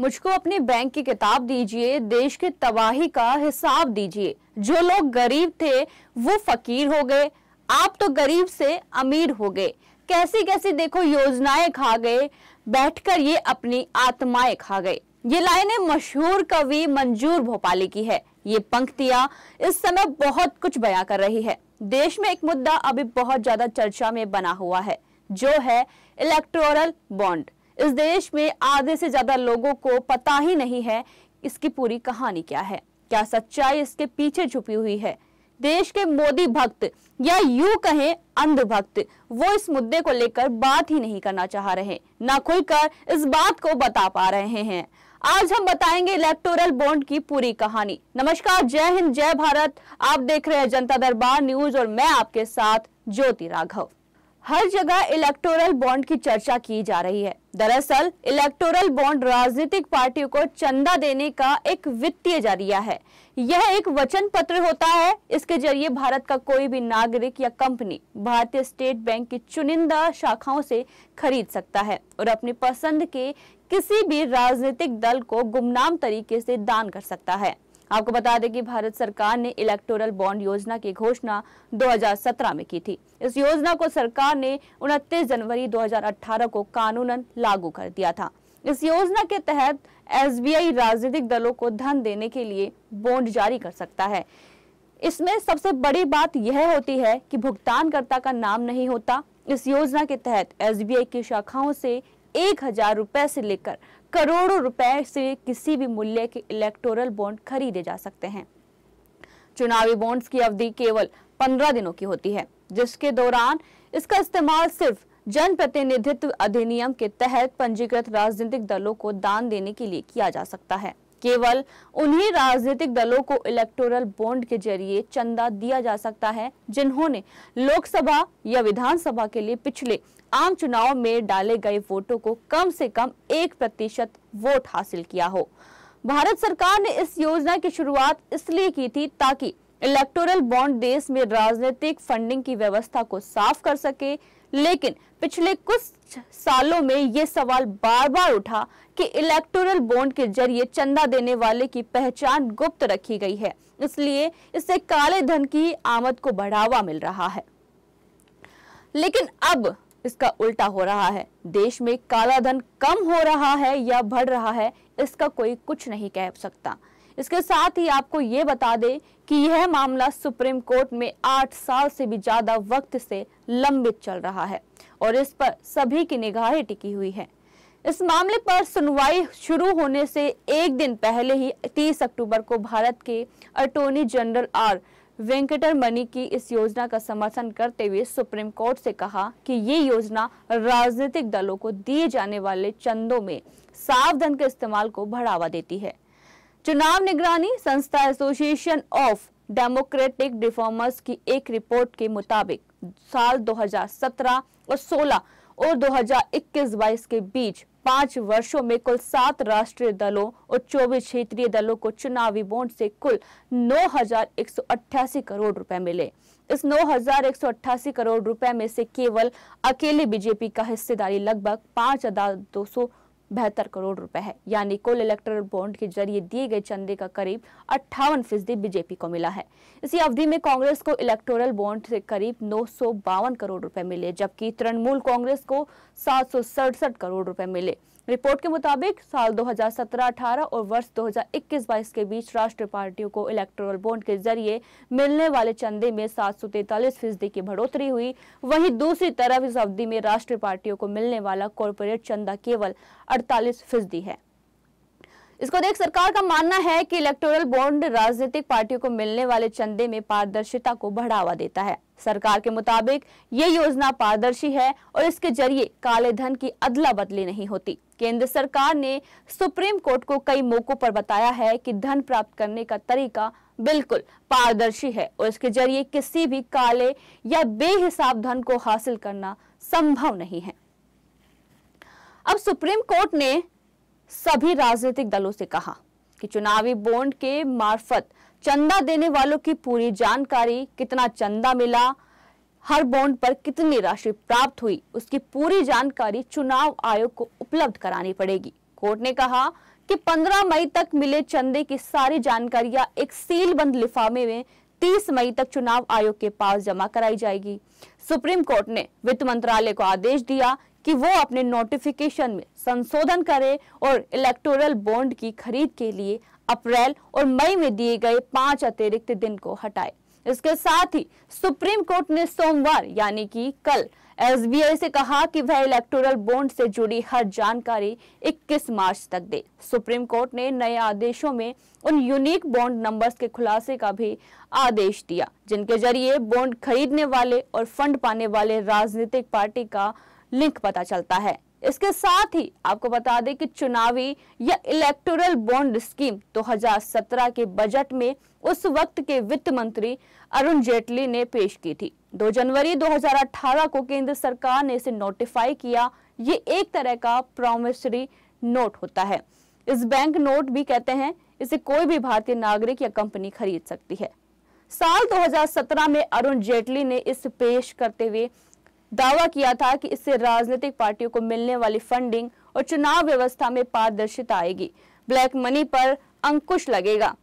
मुझको अपने बैंक की किताब दीजिए देश के तबाही का हिसाब दीजिए जो लोग गरीब थे वो फकीर हो गए आप तो गरीब से अमीर हो गए कैसी कैसी देखो योजनाएं खा गए बैठकर ये अपनी आत्माएं खा गए ये लाइनें मशहूर कवि मंजूर भोपाली की है ये पंक्तियां इस समय बहुत कुछ बयां कर रही है देश में एक मुद्दा अभी बहुत ज्यादा चर्चा में बना हुआ है जो है इलेक्ट्रोरल बॉन्ड इस देश में आधे से ज्यादा लोगों को पता ही नहीं है इसकी पूरी कहानी क्या है क्या सच्चाई इसके पीछे छुपी हुई है देश के मोदी भक्त या यू कहें भक्त वो इस मुद्दे को लेकर बात ही नहीं करना चाह रहे ना खुलकर इस बात को बता पा रहे हैं आज हम बताएंगे इलेक्टोरल बॉन्ड की पूरी कहानी नमस्कार जय हिंद जय भारत आप देख रहे हैं जनता दरबार न्यूज और मैं आपके साथ ज्योति राघव हर जगह इलेक्टोरल बॉन्ड की चर्चा की जा रही है दरअसल इलेक्टोरल बॉन्ड राजनीतिक पार्टियों को चंदा देने का एक वित्तीय जरिया है यह एक वचन पत्र होता है इसके जरिए भारत का कोई भी नागरिक या कंपनी भारतीय स्टेट बैंक की चुनिंदा शाखाओं से खरीद सकता है और अपनी पसंद के किसी भी राजनीतिक दल को गुमनाम तरीके से दान कर सकता है आपको बता दें कि भारत सरकार ने इलेक्टोरल बॉन्ड योजना की घोषणा 2017 में की थी इस योजना को सरकार ने 29 जनवरी 2018 को कानूनन लागू कर दिया था इस योजना के तहत एसबीआई राजनीतिक दलों को धन देने के लिए बॉन्ड जारी कर सकता है इसमें सबसे बड़ी बात यह होती है कि भुगतानकर्ता का नाम नहीं होता इस योजना के तहत एसबीआई की शाखाओं से एक हजार रुपए से लेकर करोड़ों रुपए से किसी भी मूल्य के इलेक्टोरल बॉन्ड खरीदे जा सकते हैं चुनावी बॉन्ड्स की अवधि केवल पंद्रह दिनों की होती है जिसके दौरान इसका इस्तेमाल सिर्फ जनप्रतिनिधित्व अधिनियम के तहत पंजीकृत राजनीतिक दलों को दान देने के लिए किया जा सकता है केवल उन्हीं राजनीतिक दलों को इलेक्टोरल बॉन्ड के जरिए चंदा दिया जा सकता है जिन्होंने लोकसभा या विधानसभा के लिए पिछले आम चुनाव में डाले गए वोटों को कम से कम एक प्रतिशत वोट हासिल किया हो भारत सरकार ने इस योजना की शुरुआत इसलिए की थी ताकि इलेक्टोरल बॉन्ड देश में राजनीतिक फंडिंग की व्यवस्था को साफ कर सके लेकिन पिछले कुछ सालों में ये सवाल बार बार उठा कि इलेक्टोरल बॉन्ड के जरिए चंदा देने वाले की पहचान गुप्त रखी गई है इसलिए इससे काले धन की आमद को बढ़ावा मिल रहा है लेकिन अब इसका उल्टा हो रहा है देश में काला धन कम हो रहा है या बढ़ रहा है इसका कोई कुछ नहीं कह सकता इसके साथ ही आपको ये बता दे कि यह मामला सुप्रीम कोर्ट में आठ साल से भी ज्यादा वक्त से लंबित चल रहा है और इस पर सभी की निगाहें टिकी हुई है इस मामले पर सुनवाई शुरू होने से एक दिन पहले ही 30 अक्टूबर को भारत के attorney general R Venkataramani की इस योजना का समर्थन करते हुए सुप्रीम कोर्ट से कहा कि ये योजना राजनीतिक दलों को दिए जाने वाले चंदों में सावधान के इस्तेमाल को बढ़ावा देती है चुनाव निगरानी संस्था एसोसिएशन ऑफ डेमोक्रेटिक रिफॉर्मर्स की एक रिपोर्ट के मुताबिक साल 2017 और 16 और 2021-22 के बीच पांच वर्षों में कुल सात राष्ट्रीय दलों और चौबीस क्षेत्रीय दलों को चुनावी बॉन्ड से कुल नौ करोड़ रुपए मिले इस नौ करोड़ रुपए में से केवल अकेले बीजेपी का हिस्सेदारी लगभग पांच हजार बहत्तर करोड़ रुपए है यानी कुल इलेक्ट्रल बॉन्ड के जरिए दिए गए चंदे का करीब अट्ठावन फीसदी बीजेपी को मिला है इसी अवधि में कांग्रेस को इलेक्टोरल बॉन्ड से करीब नौ करोड़ रुपए मिले जबकि तृणमूल कांग्रेस को सात करोड़ रुपए मिले रिपोर्ट के मुताबिक साल 2017-18 और वर्ष 2021-22 के बीच राष्ट्रीय पार्टियों को इलेक्टोरल बॉन्ड के जरिए मिलने वाले चंदे में सात फीसदी की बढ़ोतरी हुई वहीं दूसरी तरफ इस अवधि में राष्ट्रीय पार्टियों को मिलने वाला कॉरपोरेट चंदा केवल अड़तालीस फीसदी है इसको देख सरकार का मानना है कि इलेक्टोरल बॉन्ड राजनीतिक पार्टियों को मिलने वाले चंदे में पारदर्शिता को बढ़ावा देता है सरकार के मुताबिक ये योजना पारदर्शी है और इसके जरिए काले धन की अदला बदली नहीं होती केंद्र सरकार ने सुप्रीम कोर्ट को कई मौकों पर बताया है कि धन प्राप्त करने का तरीका बिल्कुल पारदर्शी है और इसके जरिए किसी भी काले या बेहिसाब धन को हासिल करना संभव नहीं है अब सुप्रीम कोर्ट ने सभी राजनीतिक दलों से कहा कि चुनावी बॉन्ड के मार्फत चंदा देने वालों की पूरी जानकारी कितना चंदा मिला हर बॉन्ड पर कितनी राशि प्राप्त हुई उसकी पूरी जानकारी चुनाव आयोग को उपलब्ध करानी पड़ेगी कोर्ट ने कहा कि 15 मई तक मिले चंदे की सारी जानकारियां एक सीलबंद लिफाफे में 30 मई तक चुनाव आयोग के पास जमा कराई जाएगी सुप्रीम कोर्ट ने वित्त मंत्रालय को आदेश दिया कि वो अपने नोटिफिकेशन में संशोधन करे और इलेक्टोरल बॉन्ड की खरीद के लिए अप्रैल और मई में दिए गए पांच अतिरिक्त दिन को हटाए इसके साथ ही सुप्रीम कोर्ट ने सोमवार यानी कि कल एसबीआई से कहा कि वह इलेक्टोरल बॉन्ड से जुड़ी हर जानकारी 21 मार्च तक दे सुप्रीम कोर्ट ने नए आदेशों में उन यूनिक बॉन्ड नंबर्स के खुलासे का भी आदेश दिया जिनके जरिए बॉन्ड खरीदने वाले और फंड पाने वाले राजनीतिक पार्टी का लिंक पता चलता है इसके साथ ही आपको बता दें कि चुनावी या इलेक्टोरल बॉन्ड स्कीम 2017 के बजट में उस वक्त के वित्त मंत्री अरुण जेटली ने पेश की थी 2 जनवरी 2018 को केंद्र सरकार ने इसे नोटिफाई किया ये एक तरह का प्रोमिसरी नोट होता है इस बैंक नोट भी कहते हैं इसे कोई भी भारतीय नागरिक या कंपनी खरीद सकती है साल 2017 में अरुण जेटली ने इस पेश करते हुए दावा किया था कि इससे राजनीतिक पार्टियों को मिलने वाली फंडिंग और चुनाव व्यवस्था में पारदर्शिता आएगी ब्लैक मनी पर अंकुश लगेगा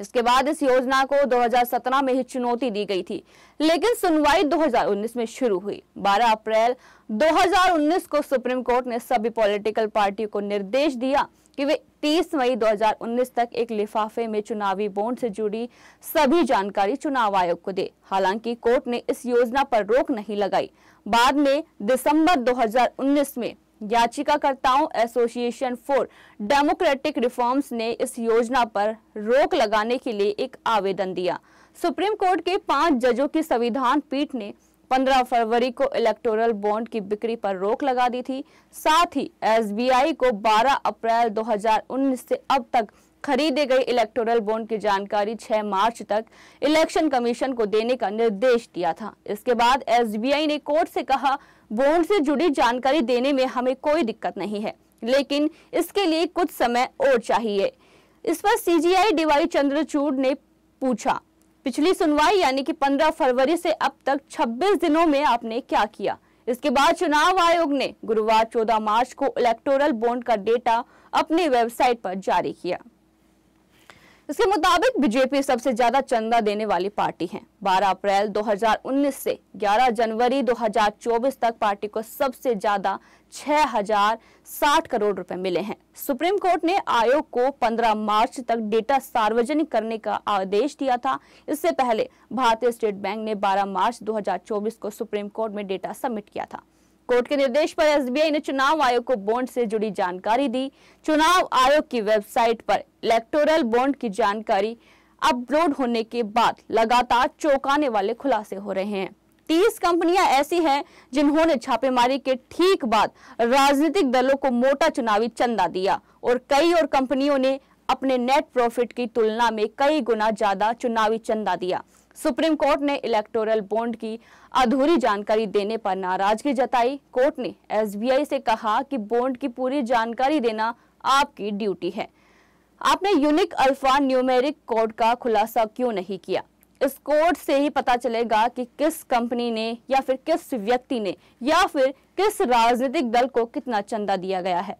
इसके बाद इस योजना को 2017 में ही चुनौती दी गई थी लेकिन सुनवाई 2019 में शुरू हुई 12 अप्रैल 2019 को सुप्रीम कोर्ट ने सभी पॉलिटिकल पार्टियों को निर्देश दिया कि वे 30 मई 2019 तक एक लिफाफे में चुनावी बॉन्ड से जुड़ी सभी जानकारी चुनाव आयोग को दे हालांकि कोर्ट ने इस योजना पर रोक नहीं लगाई बाद में दिसंबर 2019 में याचिकाकर्ताओं एसोसिएशन फॉर डेमोक्रेटिक रिफॉर्म्स ने इस योजना पर रोक लगाने के लिए एक आवेदन दिया सुप्रीम कोर्ट के पांच जजों की संविधान पीठ ने 15 फरवरी को इलेक्टोरल बॉन्ड की बिक्री पर रोक लगा दी थी साथ ही एसबीआई को 12 अप्रैल 2019 से अब तक खरीदे गए इलेक्टोरल बॉन्ड की जानकारी 6 मार्च तक इलेक्शन कमीशन को देने का निर्देश दिया था इसके बाद एसबीआई ने कोर्ट से कहा बॉन्ड से जुड़ी जानकारी देने में हमें कोई दिक्कत नहीं है लेकिन इसके लिए कुछ समय और चाहिए इस पर सीजीआई डीवाई चंद्रचूड़ ने पूछा पिछली सुनवाई यानी कि 15 फरवरी से अब तक 26 दिनों में आपने क्या किया इसके बाद चुनाव आयोग ने गुरुवार 14 मार्च को इलेक्टोरल बॉन्ड का डेटा अपनी वेबसाइट पर जारी किया इसके मुताबिक बीजेपी सबसे ज्यादा चंदा देने वाली पार्टी है 12 अप्रैल 2019 से 11 जनवरी 2024 तक पार्टी को सबसे ज्यादा 6,060 करोड़ रुपए मिले हैं सुप्रीम कोर्ट ने आयोग को 15 मार्च तक डेटा सार्वजनिक करने का आदेश दिया था इससे पहले भारतीय स्टेट बैंक ने 12 मार्च 2024 को सुप्रीम कोर्ट में डेटा सबमिट किया था कोर्ट के निर्देश पर एसबीआई ने चुनाव आयोग को बॉन्ड से जुड़ी जानकारी दी चुनाव आयोग की वेबसाइट पर इलेक्टोरल बॉन्ड की जानकारी अपलोड होने के बाद लगातार चौंकाने वाले खुलासे हो रहे हैं तीस कंपनियां ऐसी हैं जिन्होंने छापेमारी के ठीक बाद राजनीतिक दलों को मोटा चुनावी चंदा दिया और कई और कंपनियों ने अपने नेट प्रॉफिट की तुलना में कई गुना ज्यादा चुनावी चंदा दिया सुप्रीम कोर्ट ने इलेक्टोरल बॉन्ड की अधूरी जानकारी देने पर नाराजगी जताई कोर्ट ने एसबीआई से कहा कि बॉन्ड की पूरी जानकारी देना आपकी ड्यूटी है आपने यूनिक अल्फा न्यूमेरिक कोड का खुलासा क्यों नहीं किया इस कोड से ही पता चलेगा कि किस कंपनी ने या फिर किस व्यक्ति ने या फिर किस राजनीतिक दल को कितना चंदा दिया गया है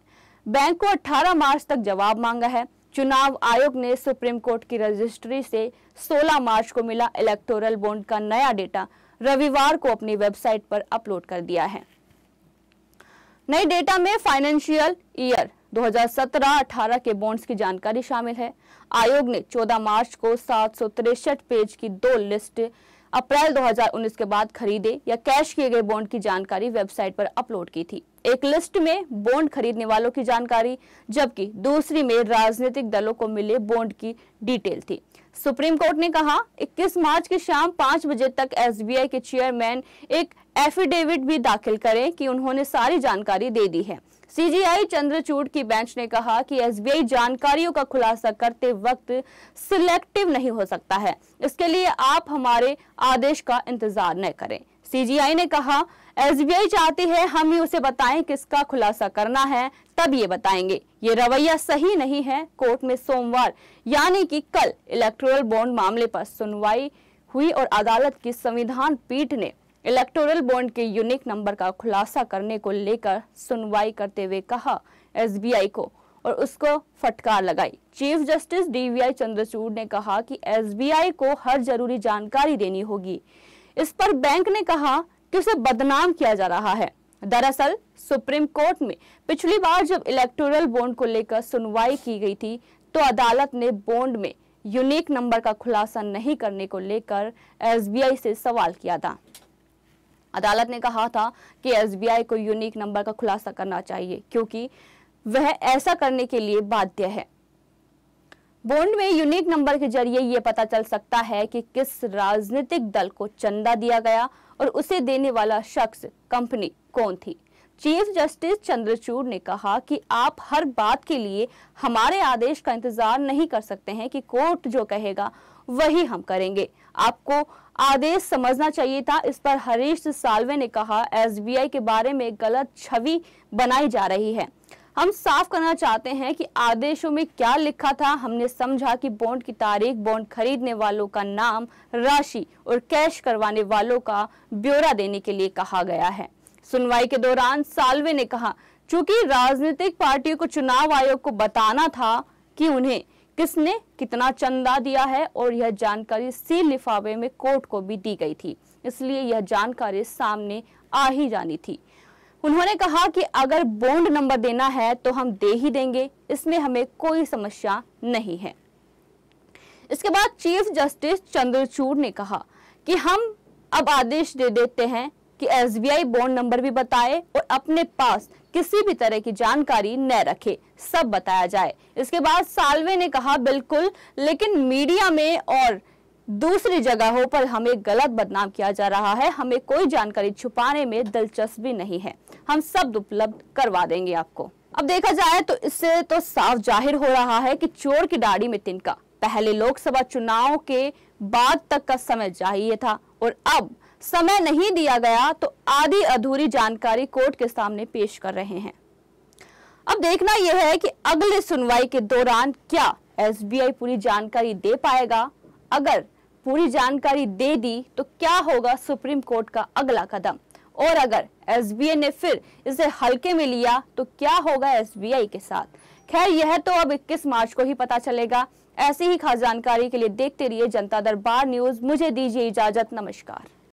बैंक को 18 मार्च तक जवाब मांगा है चुनाव आयोग ने सुप्रीम कोर्ट की रजिस्ट्री से 16 मार्च को मिला इलेक्टोरल बॉन्ड का नया डेटा रविवार को अपनी वेबसाइट पर अपलोड कर दिया है नए डेटा में फाइनेंशियल ईयर 2017-18 के बॉन्ड्स की जानकारी शामिल है आयोग ने 14 मार्च को सात पेज की दो लिस्ट अप्रैल 2019 के बाद खरीदे या कैश किए गए बॉन्ड की जानकारी वेबसाइट पर अपलोड की थी एक लिस्ट में बॉन्ड खरीदने वालों की जानकारी जबकि दूसरी में राजनीतिक दलों को मिले बॉन्ड की डिटेल थी सुप्रीम कोर्ट ने कहा 21 मार्च की शाम 5 बजे तक एसबीआई के चेयरमैन एक एफिडेविट भी दाखिल करें कि उन्होंने सारी जानकारी दे दी है सीजीआई चंद्रचूड़ की बेंच ने कहा कि एसबीआई जानकारियों का खुलासा करते वक्त सिलेक्टिव नहीं हो सकता है इसके लिए आप हमारे आदेश का इंतजार न करें सीजीआई ने कहा एसबीआई चाहती है हम ही उसे बताएं किसका खुलासा करना है तब ये बताएंगे ये रवैया सही नहीं है कोर्ट में सोमवार यानी कि कल इलेक्ट्रोल बॉन्ड मामले पर सुनवाई हुई और अदालत की संविधान पीठ ने इलेक्टोरल बॉन्ड के यूनिक नंबर का खुलासा करने को लेकर सुनवाई करते हुए कहा एसबीआई को और उसको फटकार लगाई चीफ जस्टिस डीवीआई चंद्रचूड़ ने कहा कि एसबीआई को हर जरूरी जानकारी देनी होगी इस पर बैंक ने कहा कि उसे बदनाम किया जा रहा है दरअसल सुप्रीम कोर्ट में पिछली बार जब इलेक्टोरल बॉन्ड को लेकर सुनवाई की गई थी तो अदालत ने बॉन्ड में यूनिक नंबर का खुलासा नहीं करने को लेकर एसबीआई से सवाल किया था अदालत ने कहा था कि एसबीआई को यूनिक नंबर का खुलासा करना चाहिए क्योंकि वह ऐसा करने के लिए बाध्य है बॉन्ड में यूनिक नंबर के जरिए यह पता चल सकता है कि किस राजनीतिक दल को चंदा दिया गया और उसे देने वाला शख्स कंपनी कौन थी चीफ जस्टिस चंद्रचूड़ ने कहा कि आप हर बात के लिए हमारे आदेश का इंतजार नहीं कर सकते हैं कि कोर्ट जो कहेगा वही हम करेंगे आपको आदेश समझना चाहिए था इस पर हरीश सालवे ने कहा एसबीआई के बारे में गलत छवि बनाई जा रही है हम साफ करना चाहते हैं कि आदेशों में क्या लिखा था हमने समझा कि बॉन्ड की तारीख बॉन्ड खरीदने वालों का नाम राशि और कैश करवाने वालों का ब्यौरा देने के लिए कहा गया है सुनवाई के दौरान सालवे ने कहा चूंकि राजनीतिक पार्टियों को चुनाव आयोग को बताना था कि उन्हें किसने कितना चंदा दिया है और यह जानकारी सील लिफावे में कोर्ट को भी दी गई थी इसलिए यह जानकारी सामने आ ही जानी थी उन्होंने कहा कि अगर बॉन्ड नंबर देना है तो हम दे ही देंगे इसमें हमें कोई समस्या नहीं है इसके बाद चीफ जस्टिस चंद्रचूड़ ने कहा कि हम अब आदेश दे देते हैं कि एसबीआई बॉन्ड नंबर भी बताए और अपने पास किसी भी तरह की जानकारी न रखे सब बताया जाए इसके बाद सालवे ने कहा बिल्कुल लेकिन मीडिया में और दूसरी जगहों पर हमें गलत बदनाम किया जा रहा है हमें कोई जानकारी छुपाने में दिलचस्पी नहीं है हम सब उपलब्ध करवा देंगे आपको अब देखा जाए तो इससे तो साफ जाहिर हो रहा है कि चोर की दाढ़ी में तिनका पहले लोकसभा चुनाव के बाद तक का समय चाहिए था और अब समय नहीं दिया गया तो आधी अधूरी जानकारी कोर्ट के सामने पेश कर रहे हैं अब देखना यह है कि अगले सुनवाई के दौरान क्या एसबीआई पूरी जानकारी दे पाएगा अगर पूरी जानकारी दे दी तो क्या होगा सुप्रीम कोर्ट का अगला कदम और अगर एस ने फिर इसे हल्के में लिया तो क्या होगा एस के साथ खैर यह तो अब 21 मार्च को ही पता चलेगा ऐसी ही खास जानकारी के लिए देखते रहिए जनता दरबार न्यूज मुझे दीजिए इजाजत नमस्कार